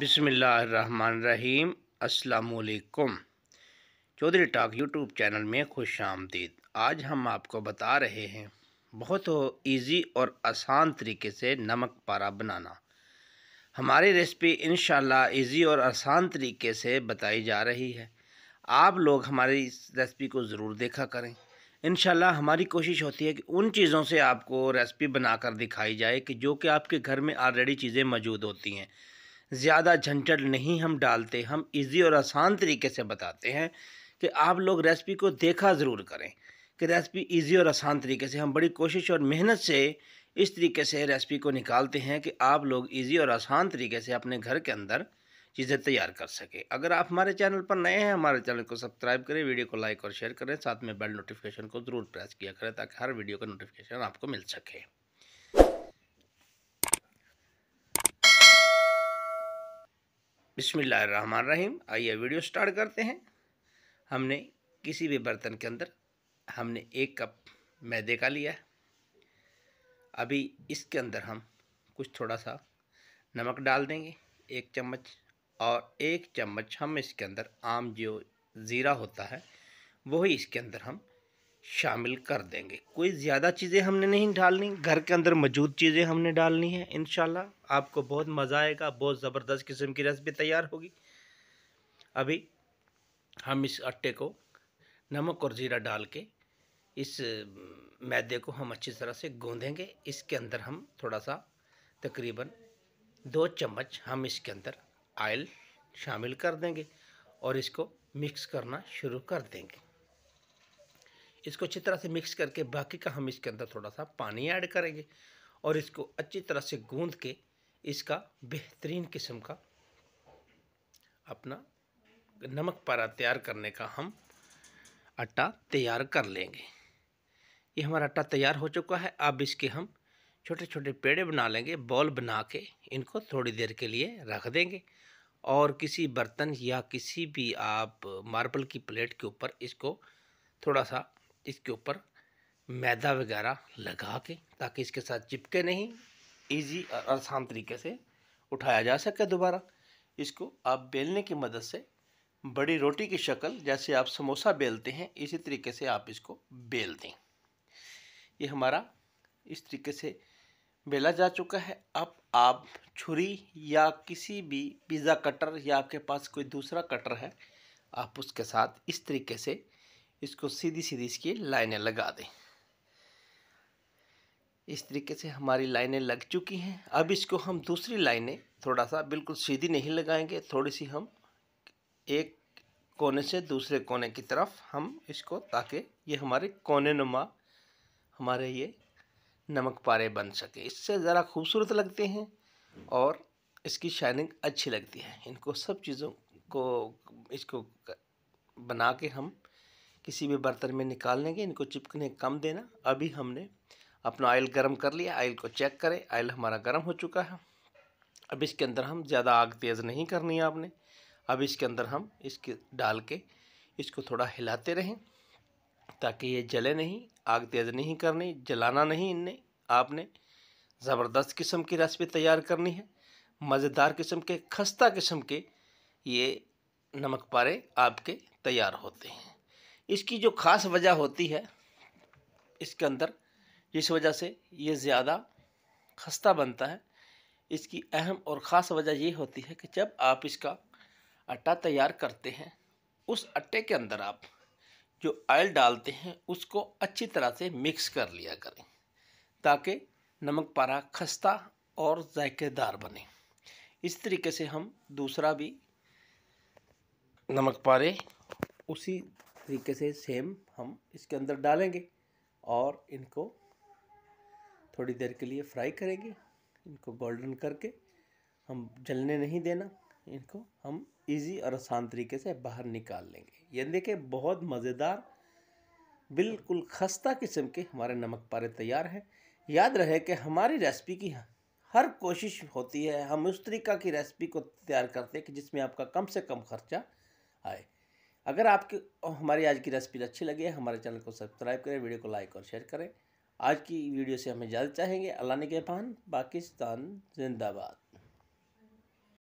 बिसमीम् अलकुम Chaudhary talk YouTube channel में खुश आमदीद आज हम आपको बता रहे हैं बहुत ईज़ी और आसान तरीके से नमक पारा बनाना हमारी रेसिपी इन ईज़ी और आसान तरीके से बताई जा रही है आप लोग हमारी इस रेसिपी को ज़रूर देखा करें इन हमारी कोशिश होती है कि उन चीज़ों से आपको रेसिपी बनाकर दिखाई जाए कि जो कि आपके घर में ऑलरेडी चीज़ें मौजूद होती हैं ज़्यादा झंझट नहीं हम डालते हम इजी और आसान तरीके से बताते हैं कि आप लोग रेसिपी को देखा ज़रूर करें कि रेसिपी इजी और आसान तरीके से हम बड़ी कोशिश और मेहनत से इस तरीके से रेसिपी को निकालते हैं कि आप लोग इजी और आसान तरीके से अपने घर के अंदर चीज़ें तैयार कर सकें अगर आप हमारे चैनल पर नए हैं हमारे चैनल को सब्सक्राइब करें वीडियो को लाइक और शेयर करें साथ में बेल नोटिफिकेशन को ज़रूर प्रेस किया करें ताकि हर वीडियो का नोटिफिकेशन आपको मिल सके रहीम आइए वीडियो स्टार्ट करते हैं हमने किसी भी बर्तन के अंदर हमने एक कप मैदे का लिया है अभी इसके अंदर हम कुछ थोड़ा सा नमक डाल देंगे एक चम्मच और एक चम्मच हम इसके अंदर आम जो ज़ीरा होता है वही इसके अंदर हम शामिल कर देंगे कोई ज़्यादा चीज़ें हमने नहीं डालनी घर के अंदर मौजूद चीज़ें हमने डालनी है इन आपको बहुत मज़ा आएगा बहुत ज़बरदस्त किस्म की रेसिपी तैयार होगी अभी हम इस आटे को नमक और ज़ीरा डाल के इस मैदे को हम अच्छी तरह से गूँधेंगे इसके अंदर हम थोड़ा सा तकरीबन दो चम्मच हम इसके अंदर आयल शामिल कर देंगे और इसको मिक्स करना शुरू कर देंगे इसको अच्छी तरह से मिक्स करके बाकी का हम इसके अंदर थोड़ा सा पानी ऐड करेंगे और इसको अच्छी तरह से गूंद के इसका बेहतरीन किस्म का अपना नमक पारा तैयार करने का हम आटा तैयार कर लेंगे ये हमारा आटा तैयार हो चुका है अब इसके हम छोटे छोटे पेड़े बना लेंगे बॉल बना के इनको थोड़ी देर के लिए रख देंगे और किसी बर्तन या किसी भी आप मार्बल की प्लेट के ऊपर इसको थोड़ा सा इसके ऊपर मैदा वगैरह लगा के ताकि इसके साथ चिपके नहीं इजी और आसान तरीके से उठाया जा सके दोबारा इसको आप बेलने की मदद से बड़ी रोटी की शक्ल जैसे आप समोसा बेलते हैं इसी तरीके से आप इसको बेल दें ये हमारा इस तरीके से बेला जा चुका है अब आप छुरी या किसी भी पिज़्ज़ा कटर या आपके पास कोई दूसरा कटर है आप उसके साथ इस तरीके से इसको सीधी सीधी इसकी लाइनें लगा दें इस तरीके से हमारी लाइनें लग चुकी हैं अब इसको हम दूसरी लाइनें थोड़ा सा बिल्कुल सीधी नहीं लगाएंगे थोड़ी सी हम एक कोने से दूसरे कोने की तरफ हम इसको ताकि ये हमारे कोने नुमा हमारे ये नमक पारे बन सके इससे ज़रा खूबसूरत लगते हैं और इसकी शाइनिंग अच्छी लगती है इनको सब चीज़ों को इसको बना के हम किसी भी बर्तन में निकाल लेंगे इनको चिपकने कम देना अभी हमने अपना ऑयल गर्म कर लिया ऑयल को चेक करें ऑयल हमारा गर्म हो चुका है अब इसके अंदर हम ज़्यादा आग तेज़ नहीं करनी है आपने अब इसके अंदर हम इसके डाल के इसको थोड़ा हिलाते रहें ताकि ये जले नहीं आग तेज़ नहीं करनी जलाना नहीं इनने आपने ज़बरदस्त किस्म की रेसिपी तैयार करनी है मज़ेदार किस्म के खस्ता किस्म के ये नमक पारे आपके तैयार होते हैं इसकी जो ख़ास वजह होती है इसके अंदर जिस वजह से ये ज़्यादा खस्ता बनता है इसकी अहम और ख़ास वजह ये होती है कि जब आप इसका आटा तैयार करते हैं उस आटे के अंदर आप जो ऑयल डालते हैं उसको अच्छी तरह से मिक्स कर लिया करें ताकि नमक पारा खस्ता और जायकेदार बने इस तरीके से हम दूसरा भी नमक पारे उसी तरीके से सेम हम इसके अंदर डालेंगे और इनको थोड़ी देर के लिए फ्राई करेंगे इनको गोल्डन करके हम जलने नहीं देना इनको हम इजी और आसान तरीके से बाहर निकाल लेंगे ये देखें बहुत मज़ेदार बिल्कुल खस्ता किस्म के हमारे नमक पारे तैयार हैं याद रहे कि हमारी रेसिपी की हर कोशिश होती है हम उस तरीका की रेसिपी को तैयार करते हैं कि जिसमें आपका कम से कम खर्चा आए अगर आपके हमारी आज की रेसिपी अच्छी लगी है हमारे चैनल को सब्सक्राइब करें वीडियो को लाइक और शेयर करें आज की वीडियो से हमें जल्द चाहेंगे अल्लाह ने के पान पाकिस्तान जिंदाबाद